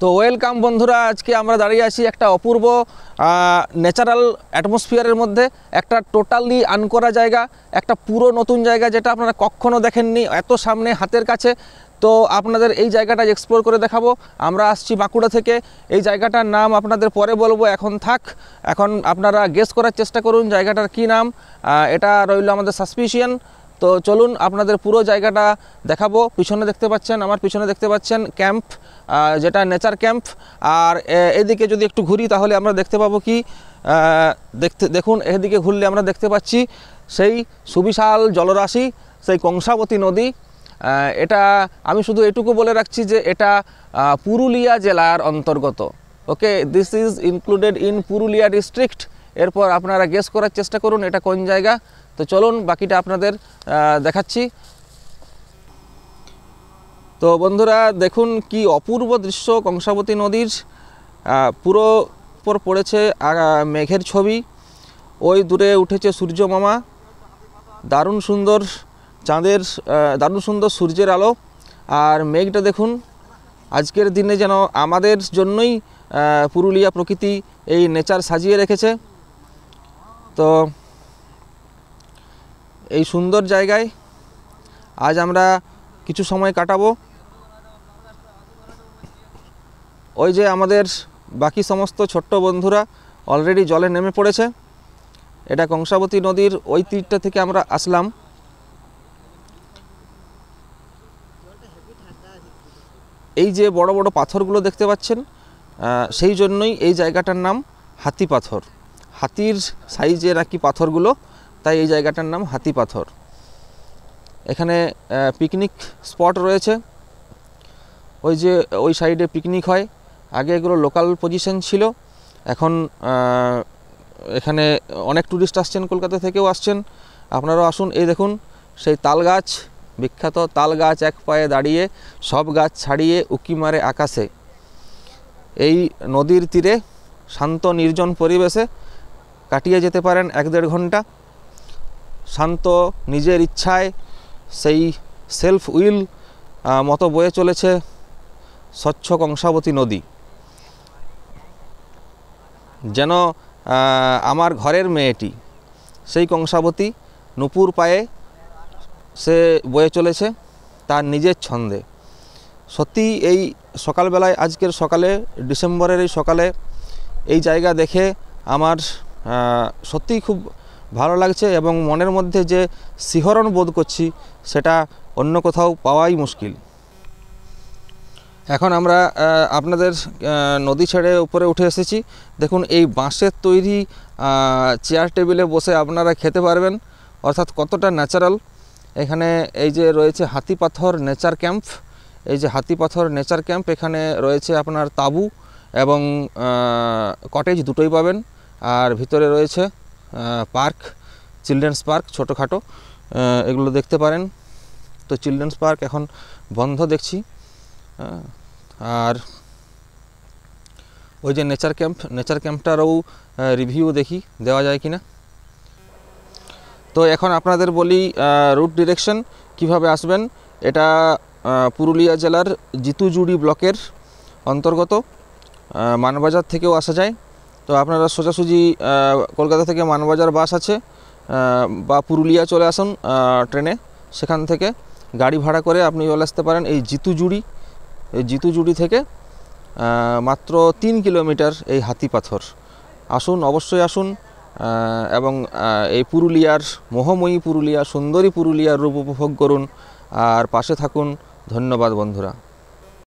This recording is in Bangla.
তো ওয়েলকাম বন্ধুরা আজকে আমরা দাঁড়িয়ে আছি একটা অপূর্ব ন্যাচারাল অ্যাটমসফিয়ারের মধ্যে একটা টোটালি আনকরা জায়গা একটা পুরো নতুন জায়গা যেটা আপনারা কখনও দেখেননি এত সামনে হাতের কাছে তো আপনাদের এই জায়গাটা এক্সপ্লোর করে দেখাবো আমরা আসছি বাঁকুড়া থেকে এই জায়গাটার নাম আপনাদের পরে বলবো এখন থাক এখন আপনারা গেস করার চেষ্টা করুন জায়গাটার কি নাম এটা রইল আমাদের সাসপিশিয়ান তো চলুন আপনাদের পুরো জায়গাটা দেখাবো পিছনে দেখতে পাচ্ছেন আমার পিছনে দেখতে পাচ্ছেন ক্যাম্প যেটা নেচার ক্যাম্প আর এদিকে যদি একটু ঘুরি তাহলে আমরা দেখতে পাবো কি দেখতে দেখুন এদিকে ঘুরলে আমরা দেখতে পাচ্ছি সেই সুবিশাল জলরাশি সেই কংসাবতী নদী এটা আমি শুধু এটুকু বলে রাখছি যে এটা পুরুলিয়া জেলার অন্তর্গত okay this is included in Purulia district এরপর আপনারা গেস করার চেষ্টা করুন এটা কোন জায়গা তো চলুন বাকিটা আপনাদের দেখাচ্ছি তো বন্ধুরা দেখুন কি অপূর্ব দৃশ্য কংসাবতী নদীর পুরো পর পড়েছে মেঘের ছবি ওই দূরে উঠেছে সূর্য মামা দারুণ সুন্দর চাঁদের দারুণ সুন্দর সূর্যের আলো আর মেঘটা দেখুন আজকের দিনে যেন আমাদের জন্যই পুরুলিয়া প্রকৃতি এই নেচার সাজিয়ে রেখেছে তো এই সুন্দর জায়গায় আজ আমরা কিছু সময় কাটাবো ওই যে আমাদের বাকি সমস্ত ছোট্ট বন্ধুরা অলরেডি জলে নেমে পড়েছে এটা কংসাবতী নদীর ওই তীরটা থেকে আমরা আসলাম এই যে বড় বড় পাথরগুলো দেখতে পাচ্ছেন সেই জন্যই এই জায়গাটার নাম হাতি পাথর হাতির সাইজের আর কি পাথরগুলো তাই এই জায়গাটার নাম হাতি পাথর এখানে পিকনিক স্পট রয়েছে ওই যে ওই সাইডে পিকনিক হয় আগে এগুলো লোকাল পজিশন ছিল এখন এখানে অনেক ট্যুরিস্ট আসছেন কলকাতা থেকেও আসছেন আপনারাও আসুন এই দেখুন সেই তাল গাছ বিখ্যাত তাল গাছ এক পায়ে দাঁড়িয়ে সব গাছ ছাড়িয়ে উকি মারে আকাশে এই নদীর তীরে শান্ত নির্জন পরিবেশে কাটিয়ে যেতে পারেন এক দেড় ঘন্টা শান্ত নিজের ইচ্ছায় সেই সেলফ উইল মতো বয়ে চলেছে স্বচ্ছ কংসাবতী নদী যেন আমার ঘরের মেয়েটি সেই কংসাবতী নুপুর পায়ে সে বয়ে চলেছে তার নিজের ছন্দে সত্যি এই সকালবেলায় আজকের সকালে ডিসেম্বরের এই সকালে এই জায়গা দেখে আমার সত্যিই খুব ভালো লাগছে এবং মনের মধ্যে যে শিহরণ বোধ করছি সেটা অন্য কোথাও পাওয়াই মুশকিল এখন আমরা আপনাদের নদী ছেড়ে উপরে উঠে এসেছি দেখুন এই বাঁশের তৈরি চেয়ার টেবিলে বসে আপনারা খেতে পারবেন অর্থাৎ কতটা ন্যাচারাল এখানে এই যে রয়েছে হাতি পাথর নেচার ক্যাম্প এই যে হাতি পাথর নেচার ক্যাম্প এখানে রয়েছে আপনার তাবু এবং কটেজ দুটোই পাবেন আর ভিতরে রয়েছে পার্ক চিলড্রেন্স পার্ক ছোটোখাটো এগুলো দেখতে পারেন তো চিলড্রেন্স পার্ক এখন বন্ধ দেখছি আর ওই যে নেচার ক্যাম্প নেচার ক্যাম্পটারও রিভিউ দেখি দেওয়া যায় কি না তো এখন আপনাদের বলি রুট ডিরেকশন কিভাবে আসবেন এটা পুরুলিয়া জেলার জিতুজুড়ি ব্লকের অন্তর্গত মানবাজার থেকেও আসা যায় তো আপনারা সোজাসুজি কলকাতা থেকে মানবাজার বাস আছে বা পুরুলিয়া চলে আসুন ট্রেনে সেখান থেকে গাড়ি ভাড়া করে আপনি চলে আসতে পারেন এই জিতুজুড়ি এই জিতুজুড়ি থেকে মাত্র তিন কিলোমিটার এই হাতি পাথর আসুন অবশ্যই আসুন এবং এই পুরুলিয়ার মোহময়ী পুরুলিয়া সুন্দরী পুরুলিয়ার রূপ উপভোগ করুন আর পাশে থাকুন ধন্যবাদ বন্ধুরা